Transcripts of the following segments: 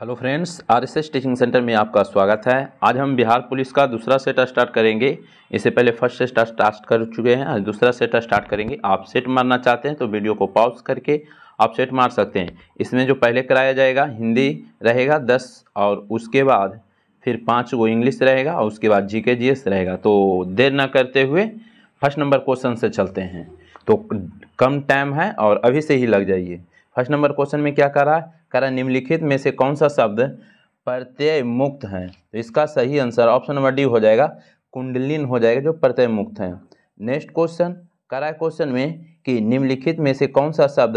hello friends RSS teaching centre में आपका स्वागत है आज हम बिहार पुलिस का दूसरा सेट स्टार्ट करेंगे इससे पहले फर्स्ट सेट स्टार्ट कर चुके हैं आज दूसरा सेट स्टार्ट करेंगे आप सेट मारना चाहते हैं तो वीडियो को पॉज करके आप सेट मार सकते हैं इसमें जो पहले कराया जाएगा हिंदी रहेगा दस और उसके बाद फिर पाँच वो इंग्लिश रहेगा और उसके बाद जी के जी एस रहेगा तो देर ना करते हुए फर्स्ट नंबर क्वेश्चन से चलते हैं तो कम टाइम है और अभी से ही लग जाइए फर्स्ट नंबर क्वेश्चन में क्या कर रहा है करा निम्नलिखित में से कौन सा शब्द प्रत्यय मुक्त है तो इसका सही आंसर ऑप्शन नंबर डी हो जाएगा कुंडलिन हो जाएगा जो प्रत्यय मुक्त है नेक्स्ट क्वेश्चन करा क्वेश्चन में कि निम्नलिखित में से कौन सा शब्द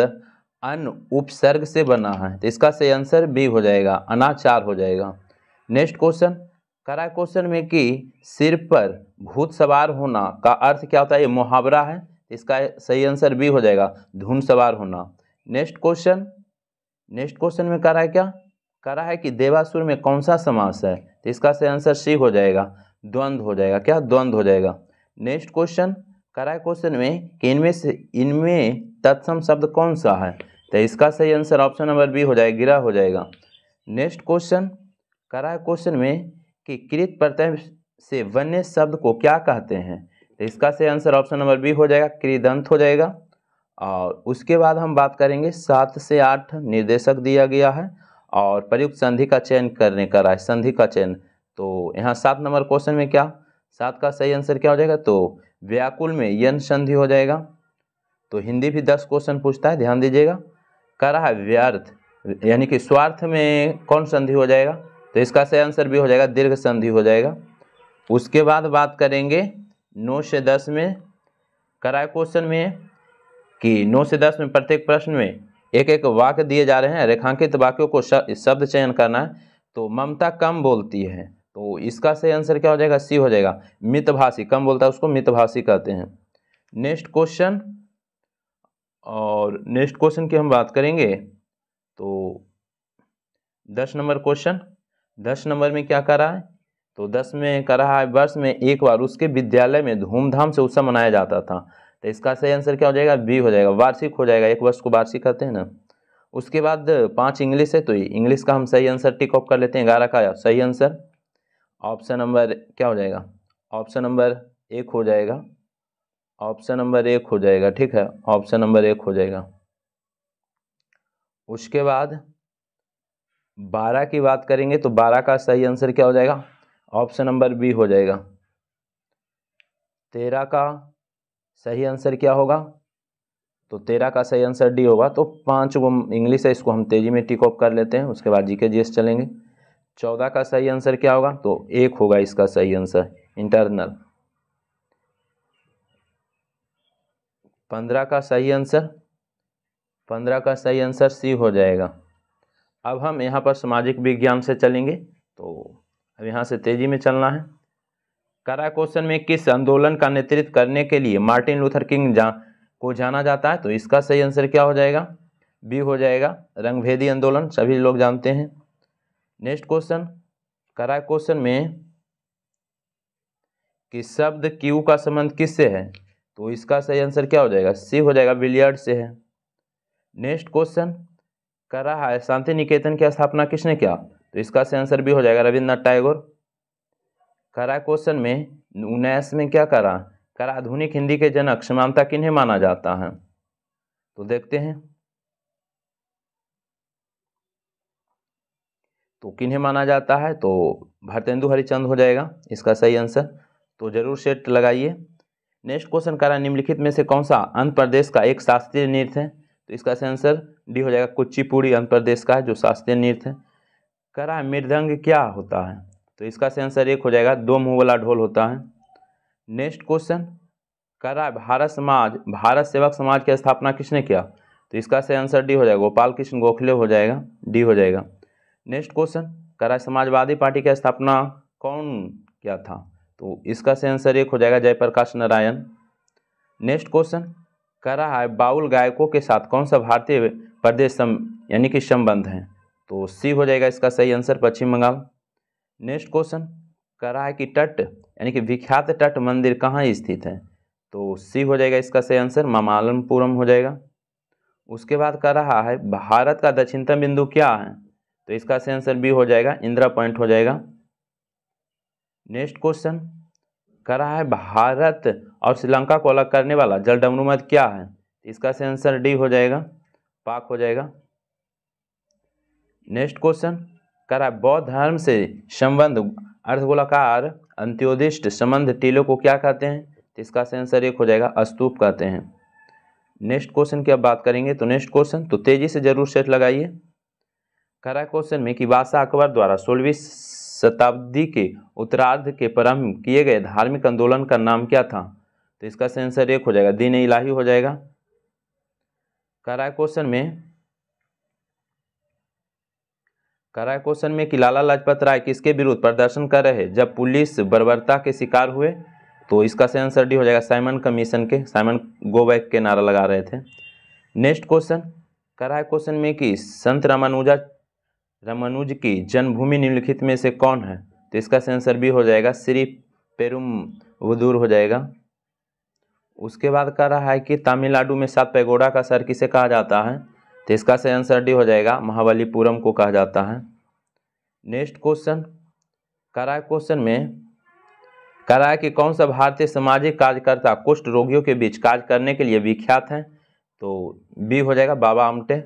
अन उपसर्ग से बना है तो इसका सही आंसर बी हो जाएगा अनाचार हो जाएगा नेक्स्ट क्वेश्चन करा क्वेश्चन में कि सिर पर भूत सवार होना का अर्थ क्या होता है ये मुहावरा है तो इसका सही आंसर बी हो जाएगा धुन सवार होना नेक्स्ट क्वेश्चन नेक्स्ट क्वेश्चन में करा है क्या करा है कि देवासुर में कौन सा समास है तो इसका से आंसर सी हो जाएगा द्वंद्व हो जाएगा क्या द्वंद्व हो जाएगा नेक्स्ट क्वेश्चन करा है क्वेश्चन में कि इनमें से इनमें तत्सम शब्द कौन सा है तो इसका सही आंसर ऑप्शन नंबर बी हो जाएगा गिरा हो जाएगा नेक्स्ट क्वेश्चन करा है क्वेश्चन में कि कृत प्रत्यय से वन्य शब्द को क्या कहते हैं तो इसका सही आंसर ऑप्शन नंबर बी हो जाएगा कृदंत हो जाएगा और उसके बाद हम बात करेंगे सात से आठ निर्देशक दिया गया है और प्रयुक्त संधि का चयन करने का रहा है संधि का चयन तो यहाँ सात नंबर क्वेश्चन में क्या सात का सही आंसर क्या हो जाएगा तो व्याकुल में यन संधि हो जाएगा तो हिंदी भी दस क्वेश्चन पूछता है ध्यान दीजिएगा करा रहा है व्यर्थ यानी कि स्वार्थ में कौन संधि हो जाएगा तो इसका सही आंसर भी हो जाएगा दीर्घ संधि हो जाएगा उसके बाद बात करेंगे नौ से दस में कराए क्वेश्चन में कि नौ से दस में प्रत्येक प्रश्न में एक एक वाक्य दिए जा रहे हैं रेखांकित वाक्यों को शब्द चयन करना है तो ममता कम बोलती है तो इसका सही आंसर क्या हो जाएगा सी हो जाएगा मितभाषी कम बोलता है उसको मितभाषी कहते हैं नेक्स्ट क्वेश्चन और नेक्स्ट क्वेश्चन की हम बात करेंगे तो दस नंबर क्वेश्चन दस नंबर में क्या कर रहा है तो दस में कर रहा है वर्ष में एक बार उसके विद्यालय में धूमधाम से उत्सव मनाया जाता था तो इसका सही आंसर क्या हो जाएगा बी हो जाएगा वार्षिक हो जाएगा एक वर्ष को वार्षिक कहते हैं ना उसके बाद पाँच इंग्लिश है तो इंग्लिश का हम सही आंसर टिक ऑफ कर लेते हैं ग्यारह का सही आंसर ऑप्शन नंबर क्या हो जाएगा ऑप्शन नंबर एक हो जाएगा ऑप्शन नंबर एक हो जाएगा ठीक है ऑप्शन नंबर एक हो जाएगा उसके बाद बारह की बात करेंगे तो बारह का सही आंसर क्या हो जाएगा ऑप्शन नंबर बी हो जाएगा तेरह का सही आंसर क्या होगा तो तेरह का सही आंसर डी होगा तो पाँच वो इंग्लिश है इसको हम तेज़ी में टिक ऑफ कर लेते हैं उसके बाद जी के जी एस चलेंगे चौदह का सही आंसर क्या होगा तो एक होगा इसका सही आंसर इंटरनल पंद्रह का सही आंसर पंद्रह का सही आंसर सी हो जाएगा अब हम यहाँ पर सामाजिक विज्ञान से चलेंगे तो अब यहाँ से तेज़ी में चलना है करा क्वेश्चन में किस आंदोलन का नेतृत्व करने के लिए मार्टिन लूथर किंग जा को जाना जाता है तो इसका सही आंसर क्या हो जाएगा बी हो जाएगा रंगभेदी आंदोलन सभी लोग जानते हैं नेक्स्ट क्वेश्चन करा क्वेश्चन में कि शब्द क्यू का संबंध किससे है तो इसका सही आंसर क्या हो जाएगा सी हो जाएगा बिलियर्ड से है नेक्स्ट क्वेश्चन करा है शांति निकेतन की स्थापना किसने किया तो इसका सही आंसर भी हो जाएगा रविन्द्रनाथ टैगोर करा क्वेश्चन में उन्नीस में क्या करा करा आधुनिक हिंदी के जनक समानता किन्हें माना जाता है तो देखते हैं तो किन्हें माना जाता है तो भरतेंदु हरिचंद हो जाएगा इसका सही आंसर तो जरूर सेट लगाइए नेक्स्ट क्वेश्चन करा निम्नलिखित में से कौन सा आंध्र प्रदेश का एक शास्त्रीय नृत्य है तो इसका सही आंसर डी हो जाएगा कुचिपुड़ी आंध्र प्रदेश का है जो शास्त्रीय नृत्य है करा मृदंग क्या होता है तो इसका से आंसर एक हो जाएगा दो मुँह वाला ढोल होता है नेक्स्ट क्वेश्चन करा भारत समाज भारत सेवक समाज की स्थापना किसने किया तो इसका से आंसर डी हो जाएगा गोपाल कृष्ण गोखले हो जाएगा डी हो जाएगा नेक्स्ट क्वेश्चन करा समाजवादी पार्टी की स्थापना कौन किया था तो इसका से आंसर एक हो जाएगा जयप्रकाश नारायण नेक्स्ट क्वेश्चन करा है बाउल गायकों के साथ कौन सा भारतीय प्रदेश यानी कि संबंध है तो सी हो जाएगा इसका सही answer Paschim Bengal next question कह रहा है कि तट यानी कि विख्यात तट मंदिर कहाँ स्थित है तो सी हो जाएगा इसका सही आंसर ममालमपुरम हो जाएगा उसके बाद कह रहा है भारत का दक्षिणतम बिंदु क्या है तो इसका सही आंसर बी हो जाएगा इंदिरा पॉइंट हो जाएगा नेक्स्ट क्वेश्चन कह रहा है भारत और श्रीलंका को अलग करने वाला जल डमरुमत क्या है इसका सही आंसर डी हो जाएगा पाक हो जाएगा नेक्स्ट क्वेश्चन करा बौद्ध धर्म से संबंध अर्धगोलाकार अंत्योदिष्ट संबंध टीलों को क्या कहते हैं तो इसका सेंसर एक हो जाएगा अस्तूप कहते हैं नेक्स्ट क्वेश्चन की अब बात करेंगे तो नेक्स्ट क्वेश्चन तो तेजी से जरूर सेट लगाइए करा क्वेश्चन में कि बादशाह अकबर द्वारा सोलहवीं शताब्दी के उत्तरार्ध के प्रारंभ किए गए धार्मिक आंदोलन का नाम क्या था तो इसका सेंसर एक हो जाएगा दीन इलाही हो जाएगा करा क्वेश्चन में कराए क्वेश्चन में कि लाला लाजपत राय किसके विरुद्ध प्रदर्शन कर रहे जब पुलिस बर्बरता के शिकार हुए तो इसका सही आंसर डी हो जाएगा साइमन कमीशन के साइमन गोवैक के नारा लगा रहे थे नेक्स्ट क्वेश्चन कराए क्वेश्चन में कि संत रामानुजा रामानुज की जन्मभूमि निम्नलिखित में से कौन है तो इसका सही आंसर भी हो जाएगा श्री पेरुम वदूर हो जाएगा उसके बाद कह रहा है कि तमिलनाडु में सात पैगोडा का सर किसे कहा जाता है तो इसका सही आंसर डी हो जाएगा महाबलीपुरम को कहा जाता है नेक्स्ट क्वेश्चन कराए क्वेश्चन में कराए कि कौन सा भारतीय सामाजिक कार्यकर्ता कुष्ठ रोगियों के बीच कार्य करने के लिए विख्यात हैं तो बी हो जाएगा बाबा आमटे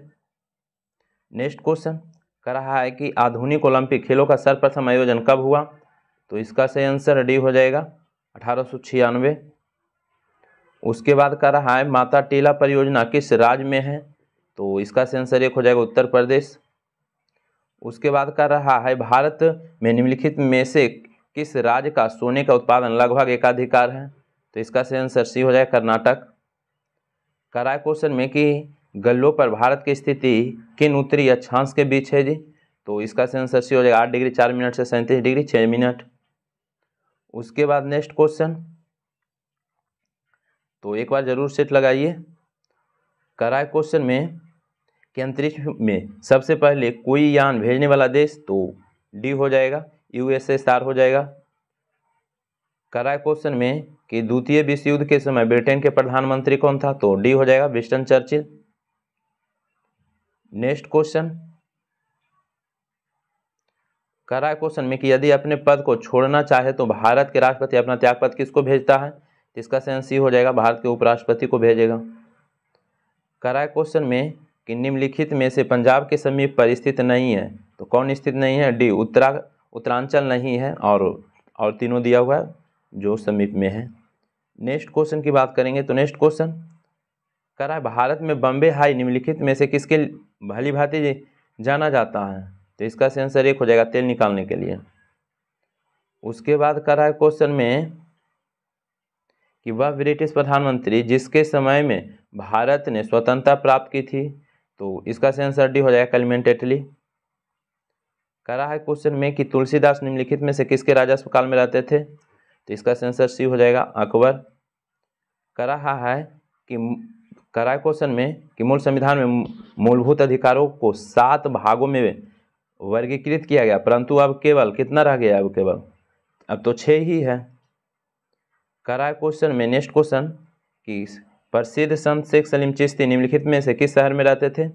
नेक्स्ट क्वेश्चन कर रहा है कि आधुनिक ओलंपिक खेलों का सर्वप्रथम आयोजन कब हुआ तो इसका सही आंसर डी हो जाएगा अठारह उसके बाद कर रहा है माता टीला परियोजना किस राज्य में है तो इसका सेंसर एक हो जाएगा उत्तर प्रदेश उसके बाद कर रहा है भारत में निम्नलिखित में से किस राज्य का सोने का उत्पादन लगभग एकाधिकार है तो इसका सेंसर सी हो जाएगा कर्नाटक कराए क्वेश्चन में कि गल्लों पर भारत की स्थिति किन उत्तरी अक्षांश के बीच है जी तो इसका सेंसर सी हो जाएगा आठ डिग्री चार मिनट से सैंतीस डिग्री छः मिनट उसके बाद नेक्स्ट क्वेश्चन तो एक बार ज़रूर सेट लगाइए कराए क्वेश्चन में के अंतरिक्ष में सबसे पहले कोई यान भेजने वाला देश तो डी हो जाएगा यूएसएसआर हो जाएगा कराए क्वेश्चन में कि द्वितीय विश्व युद्ध के समय ब्रिटेन के प्रधानमंत्री कौन था तो डी हो जाएगा विस्टन चर्चिल नेक्स्ट क्वेश्चन कराए क्वेश्चन में कि यदि अपने पद को छोड़ना चाहे तो भारत के राष्ट्रपति अपना त्याग किसको भेजता है इसका सेंस सी हो जाएगा भारत के उपराष्ट्रपति को भेजेगा करा क्वेश्चन में कि निम्नलिखित में से पंजाब के समीप पर स्थित नहीं है तो कौन स्थित नहीं है डी उत्तरा उत्तरांचल नहीं है और और तीनों दिया हुआ है जो समीप में है नेक्स्ट क्वेश्चन की बात करेंगे तो नेक्स्ट क्वेश्चन करा भारत में बम्बे हाई निम्नलिखित में से किसके भली भांति जाना जाता है तो इसका आंसर एक हो जाएगा तेल निकालने के लिए उसके बाद करा है क्वेश्चन में कि वह ब्रिटिश प्रधानमंत्री जिसके समय में भारत ने स्वतंत्रता प्राप्त की थी तो इसका सेंसर डी हो जाएगा कलमेंटेटली करा है क्वेश्चन में कि तुलसीदास निम्नलिखित में से किसके राजस्व काल में रहते थे तो इसका सेंसर सी हो जाएगा अकबर कर रहा है कि करा क्वेश्चन में कि मूल संविधान में मूलभूत अधिकारों को सात भागों में वर्गीकृत किया गया परंतु अब केवल कितना रह गया अब केवल अब तो छः ही है करा क्वेश्चन में नेक्स्ट क्वेश्चन कि प्रसिद्ध संत शेख सलीम चिश्ती निम्नलिखित में से किस शहर में रहते थे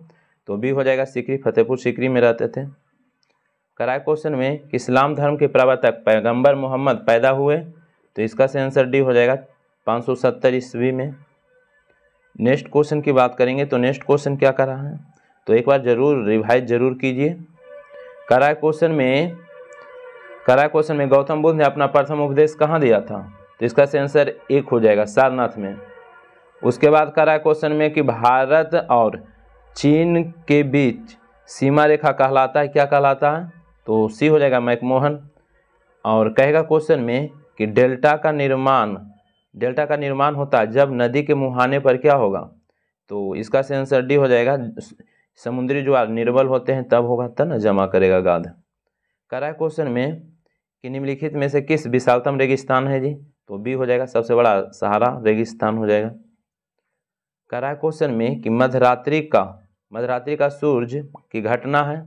तो भी हो जाएगा सिकरी फतेहपुर सिकरी में रहते थे कराए क्वेश्चन में इस्लाम धर्म के प्रवर्तक पैगंबर मोहम्मद पैदा हुए तो इसका से आंसर डी हो जाएगा 570 ईस्वी में नेक्स्ट क्वेश्चन की बात करेंगे तो नेक्स्ट क्वेश्चन क्या करा है तो एक बार जरूर रिवाइज जरूर कीजिए कराए क्वेश्चन में कराए क्वेश्चन में गौतम बुद्ध ने अपना प्रथम उपदेश कहाँ दिया था तो इसका सेंसर एक हो जाएगा सारनाथ में उसके बाद कह रहा है क्वेश्चन में कि भारत और चीन के बीच सीमा रेखा कहलाता है क्या कहलाता है तो सी हो जाएगा मैकमोहन और कहेगा क्वेश्चन में कि डेल्टा का निर्माण डेल्टा का निर्माण होता है जब नदी के मुहाने पर क्या होगा तो इसका सेंसर डी हो जाएगा समुद्री ज्वार निर्बल होते हैं तब होगा तब ना जमा करेगा गाद करा क्वेश्चन में कि निम्नलिखित में से किस विशालतम रेगिस्तान है जी तो बी हो जाएगा सबसे बड़ा सहारा रेगिस्तान हो जाएगा कह रहा है क्वेश्चन में कि मध्यरात्रि का मध्यरात्रि का सूर्य की घटना है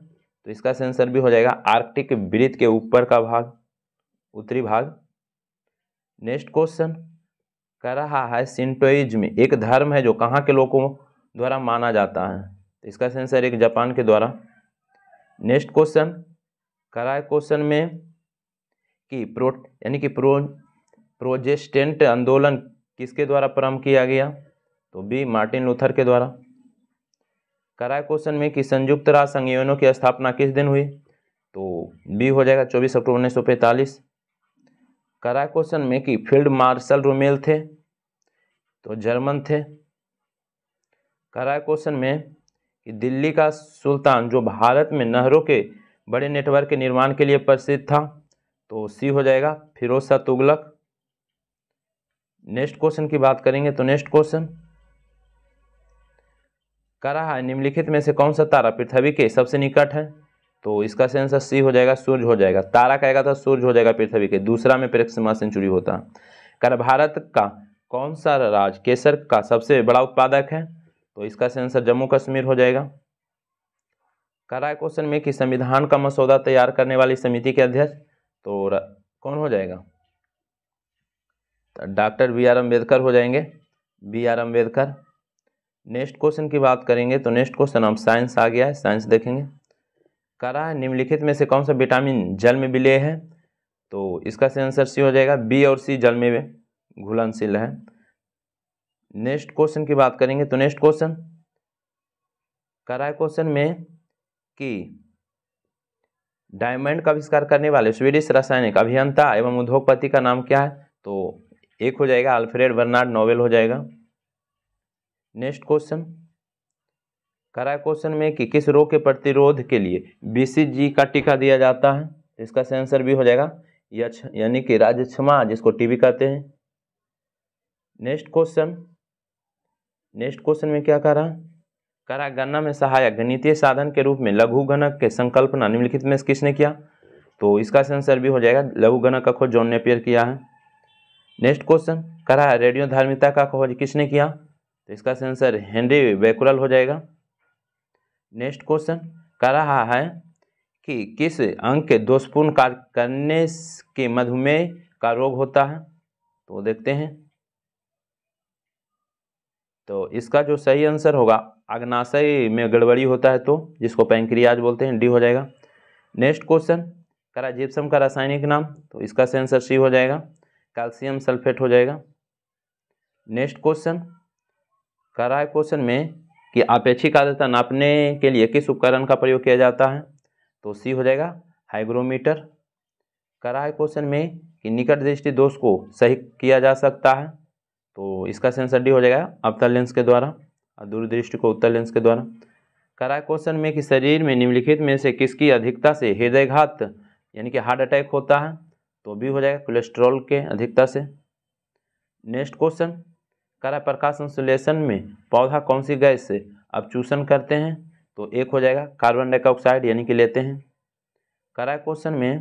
तो इसका सेंसर भी हो जाएगा आर्कटिक वृत्त के ऊपर का भाग उत्तरी भाग नेक्स्ट क्वेश्चन कह रहा है में एक धर्म है जो कहाँ के लोगों द्वारा माना जाता है तो इसका सेंसर एक जापान के द्वारा नेक्स्ट क्वेश्चन कह रहा है क्वेश्चन में कि प्रो यानी कि प्रो प्रोजेस्टेंट आंदोलन किसके द्वारा प्रारंभ किया गया तो बी मार्टिन लूथर के द्वारा कराए क्वेश्चन में कि संयुक्त राष्ट्र संयोजनों की स्थापना किस दिन हुई तो बी हो जाएगा चौबीस अक्टूबर उन्नीस सौ पैंतालीस कराए क्वेश्चन में कि फील्ड मार्शल रोमेल थे तो जर्मन थे कराए क्वेश्चन में कि दिल्ली का सुल्तान जो भारत में नहरों के बड़े नेटवर्क के निर्माण के लिए प्रसिद्ध था तो सी हो जाएगा फिरोज शाह तुगलक नेक्स्ट क्वेश्चन की बात करेंगे तो नेक्स्ट क्वेश्चन कह रहा है निम्नलिखित में से कौन सा तारा पृथ्वी के सबसे निकट है तो इसका सेंसर सी हो जाएगा सूर्य हो जाएगा तारा कहेगा था तो सूर्य हो जाएगा पृथ्वी के दूसरा में परिक्रमा सेंचुरी होता कर भारत का कौन सा राज केसर का सबसे बड़ा उत्पादक है तो इसका सेंसर जम्मू कश्मीर हो जाएगा करा क्वेश्चन में कि संविधान का मसौदा तैयार करने वाली समिति के अध्यक्ष तो कौन हो जाएगा डॉक्टर बी आर अम्बेडकर हो जाएंगे B R Ambedkar next question की बात करेंगे तो नेक्स्ट क्वेश्चन हम साइंस आ गया है साइंस देखेंगे करा है निम्नलिखित में से कौन सा विटामिन जल में विलय है तो इसका से आंसर सी हो जाएगा बी और सी जल में घुलनशील है नेक्स्ट क्वेश्चन की बात करेंगे तो नेक्स्ट क्वेश्चन कराए क्वेश्चन में कि डायमंड का आविष्कार करने वाले स्वीडिश रासायनिक अभियंता एवं उद्योगपति का नाम क्या है तो एक हो जाएगा अल्फ्रेड बर्नार्ड नोवेल हो जाएगा नेक्स्ट क्वेश्चन करा क्वेश्चन में कि किस रोग के प्रतिरोध के लिए बीसीजी का टीका दिया जाता है इसका सेंसर भी हो जाएगा यक्ष यानी कि राजक्षमा जिसको टीबी कहते हैं नेक्स्ट क्वेश्चन नेक्स्ट क्वेश्चन में क्या कह रहा है करा गणना में सहायक गणितीय साधन के रूप में लघु घनक के संकल्पना निम्नलिखित में किसने किया तो इसका सेंसर भी हो जाएगा लघु घनक का खोज जॉन ने पेयर किया है नेक्स्ट क्वेश्चन करा है रेडियो धार्मिकता का खोज किसने किया तो इसका आंसर हेनरी बेकुरल हो जाएगा नेक्स्ट क्वेश्चन कर रहा है कि किस अंग के दोषपूर्ण कार्य करने के मधुमेह का रोग होता है तो देखते हैं तो इसका जो सही आंसर होगा अग्नाशय में गड़बड़ी होता है तो जिसको पैंक्रियाज बोलते हैं डी हो जाएगा नेक्स्ट क्वेश्चन करा जिप्सम का रासायनिक नाम तो इसका आंसर सी हो जाएगा कैल्शियम सल्फेट हो जाएगा नेक्स्ट क्वेश्चन कह रहा है क्वेश्चन में कि अपेक्षिक आदता नापने के लिए किस उपकरण का प्रयोग किया जाता है तो सी हो जाएगा हाइग्रोमीटर कह रहा है क्वेश्चन में कि निकट दृष्टि दोष को सही किया जा सकता है तो इसका सेंसर डी हो जाएगा अवतल लेंस के द्वारा और दूरदृष्टि को उत्तर लेंस के द्वारा कह रहा है क्वेश्चन में कि शरीर में निम्नलिखित में से किसकी अधिकता से हृदयघात यानी कि हार्ट अटैक होता है तो भी हो जाएगा कोलेस्ट्रॉल के अधिकता से नेक्स्ट क्वेश्चन करा प्रकाश संश्लेषण में पौधा कौन सी गैस से अब चूषण करते हैं तो एक हो जाएगा कार्बन डाइऑक्साइड यानी कि लेते हैं करा क्वेश्चन में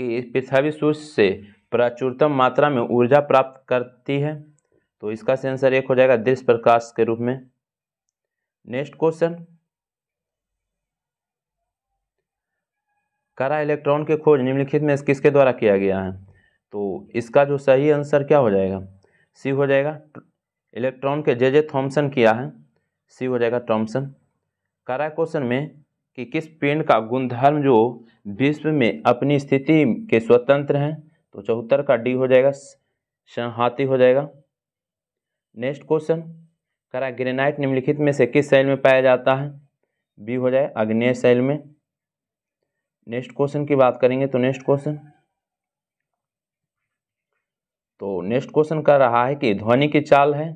कि पृथ्वी सूर्य से प्रचुरतम मात्रा में ऊर्जा प्राप्त करती है तो इसका सेंसर एक हो जाएगा दृश्य प्रकाश के रूप में नेक्स्ट क्वेश्चन करा इलेक्ट्रॉन की खोज निम्नलिखित में किसके द्वारा किया गया है तो इसका जो सही आंसर क्या हो जाएगा सी हो जाएगा इलेक्ट्रॉन के जे जे थॉम्सन किया है सी हो जाएगा थॉम्सन करा क्वेश्चन में कि किस पिंड का गुणधर्म जो विश्व में अपनी स्थिति के स्वतंत्र हैं तो चौहत्तर का डी हो जाएगा संहाती हो जाएगा नेक्स्ट क्वेश्चन करा ग्रेनाइट निम्नलिखित में से किस सेल में पाया जाता है बी हो जाए अग्नेय सेल में नेक्स्ट क्वेश्चन की बात करेंगे तो नेक्स्ट क्वेश्चन तो नेक्स्ट क्वेश्चन कह रहा है कि ध्वनि की चाल है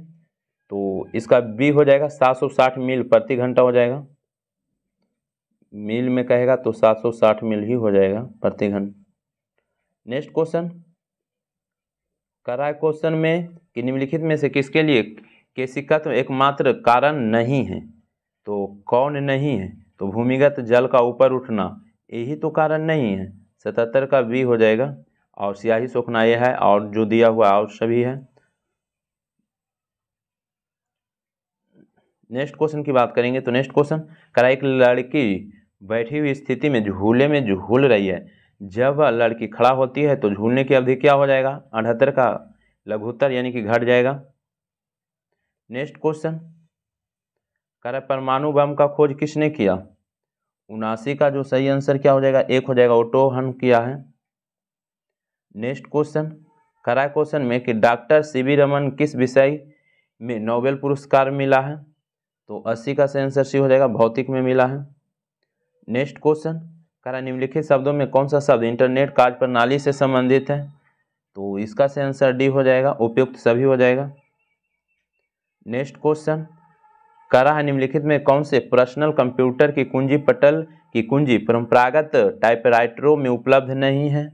तो इसका बी हो जाएगा 760 मील प्रति घंटा हो जाएगा मील में कहेगा तो 760 मील ही हो जाएगा प्रति घंटा नेक्स्ट क्वेश्चन कह रहा है क्वेश्चन में कि निम्नलिखित में से किसके लिए केसिका तो एकमात्र कारण नहीं है तो कौन नहीं है तो भूमिगत जल का ऊपर उठना यही तो कारण नहीं है सतहत्तर का बी हो जाएगा और स्याही सोखना यह है और जो दिया हुआ और सभी है नेक्स्ट क्वेश्चन की बात करेंगे तो नेक्स्ट क्वेश्चन करा एक लड़की बैठी हुई स्थिति में झूले में झूल रही है जब लड़की खड़ा होती है तो झूलने की अवधि क्या हो जाएगा अठहत्तर का लघुत्तर यानी कि घट जाएगा नेक्स्ट क्वेश्चन करा परमाणु बम का खोज किसने किया उनासी का जो सही आंसर क्या हो जाएगा एक हो जाएगा ऑटो किया है नेक्स्ट क्वेश्चन करा क्वेश्चन में कि डॉक्टर सी वी रमन किस विषय में नोबेल पुरस्कार मिला है तो अस्सी का सही आंसर सी हो जाएगा भौतिक में मिला है नेक्स्ट क्वेश्चन करा निम्नलिखित शब्दों में कौन सा शब्द इंटरनेट कार्य प्रणाली से संबंधित है तो इसका सही आंसर डी हो जाएगा उपयुक्त सभी हो जाएगा नेक्स्ट क्वेश्चन करा है निम्नलिखित में कौन से पर्सनल कंप्यूटर की कुंजी पटल की कुंजी परंपरागत टाइपराइटरों में उपलब्ध नहीं है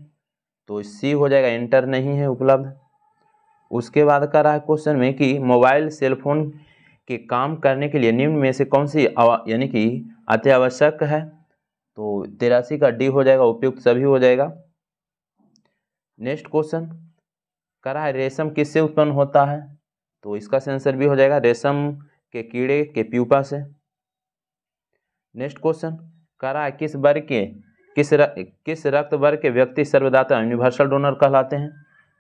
तो सी हो जाएगा एंटर नहीं है उपलब्ध उसके बाद करा है क्वेश्चन में कि मोबाइल सेलफोन के काम करने के लिए निम्न में से कौन सी यानी कि अत्यावश्यक है तो तिरासी का डी हो जाएगा उपयुक्त सभी हो जाएगा नेक्स्ट क्वेश्चन करा है रेशम किससे उत्पन्न होता है तो इसका सेंसर भी हो जाएगा रेशम के कीड़े के प्यूपा से नेक्स्ट क्वेश्चन कह रहा है किस वर्ग के किस र, किस रक्त वर्ग के व्यक्ति सर्वदाता यूनिवर्सल डोनर कहलाते हैं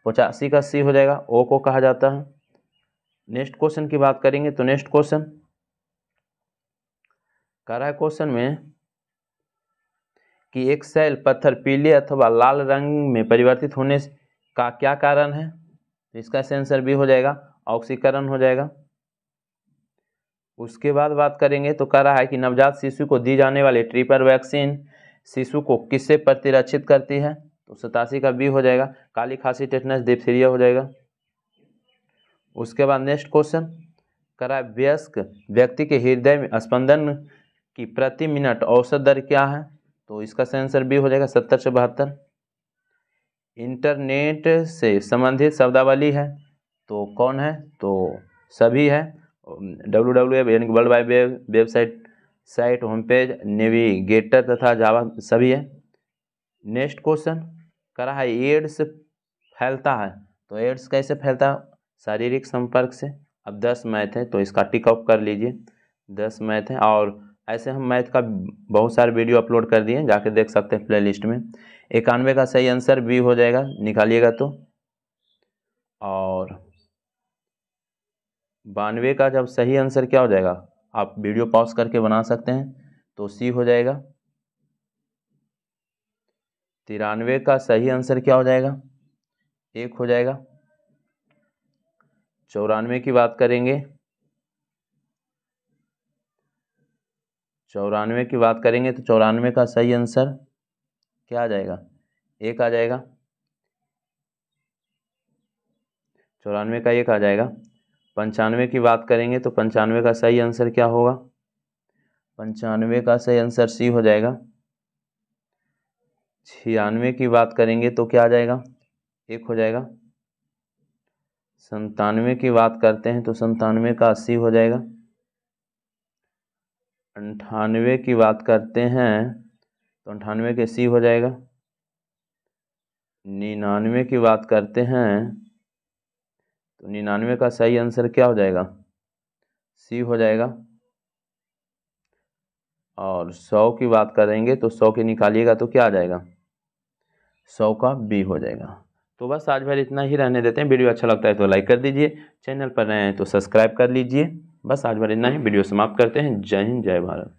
पचासी का सी हो जाएगा ओ को कहा जाता है नेक्स्ट क्वेश्चन की बात करेंगे तो नेक्स्ट क्वेश्चन कह रहा है क्वेश्चन में कि एक सेल पत्थर पीले अथवा लाल रंग में परिवर्तित होने का क्या कारण है इसका आंसर भी हो जाएगा ऑक्सीकरण हो जाएगा उसके बाद बात करेंगे तो कह रहा है कि नवजात शिशु को दी जाने वाली ट्रिपर वैक्सीन शिशु को किससे प्रतिरक्षित करती है तो सतासी का बी हो जाएगा काली खांसी टेटनस डिप्थीरिया हो जाएगा उसके बाद नेक्स्ट क्वेश्चन करा व्यस्क व्यक्ति के हृदय में स्पंदन की प्रति मिनट औसत दर क्या है तो इसका सेंसर बी हो जाएगा सत्तर से बहत्तर इंटरनेट से संबंधित शब्दावली है तो कौन है तो सभी है डब्ल्यू डब्ल्यू एफ यानी कि world wide web website site home page navigator तथा जावा सभी है नेक्स्ट क्वेश्चन करा है एड्स फैलता है तो एड्स कैसे फैलता है शारीरिक संपर्क से अब दस मैथ है तो इसका टिक ऑफ कर लीजिए दस मैथ है और ऐसे हम मैथ का बहुत सारे वीडियो अपलोड कर दिए जाके देख सकते हैं लिस्ट में इक्यानवे का सही आंसर बी हो जाएगा निकालिएगा तो और बानवे का जब सही आंसर क्या हो जाएगा आप वीडियो पॉज करके बना सकते हैं तो सी हो जाएगा तिरानवे का सही आंसर क्या हो जाएगा एक हो जाएगा चौरानवे की बात करेंगे चौरानवे की बात करेंगे तो चौरानवे का सही आंसर क्या आ जाएगा एक आ जाएगा चौरानवे का एक आ जाएगा पंचानवे की बात करेंगे तो पंचानवे का सही आंसर क्या होगा पंचानवे का सही आंसर सी हो जाएगा छियानवे की बात करेंगे तो क्या आ जाएगा एक हो जाएगा संतानवे की बात करते हैं तो संतानवे का अस्सी हो जाएगा अंठानवे की बात करते हैं तो अंठानवे के सी हो जाएगा निन्यानवे की बात करते हैं तो निन्यानवे का सही आंसर क्या हो जाएगा सी हो जाएगा और सौ की बात करेंगे तो सौ की निकालिएगा तो क्या आ जाएगा सौ का बी हो जाएगा तो बस आज भर इतना ही रहने देते हैं वीडियो अच्छा लगता है तो लाइक कर दीजिए चैनल पर नए हैं तो सब्सक्राइब कर लीजिए बस आज भर इतना ही वीडियो समाप्त करते हैं जय हिंद जय भारत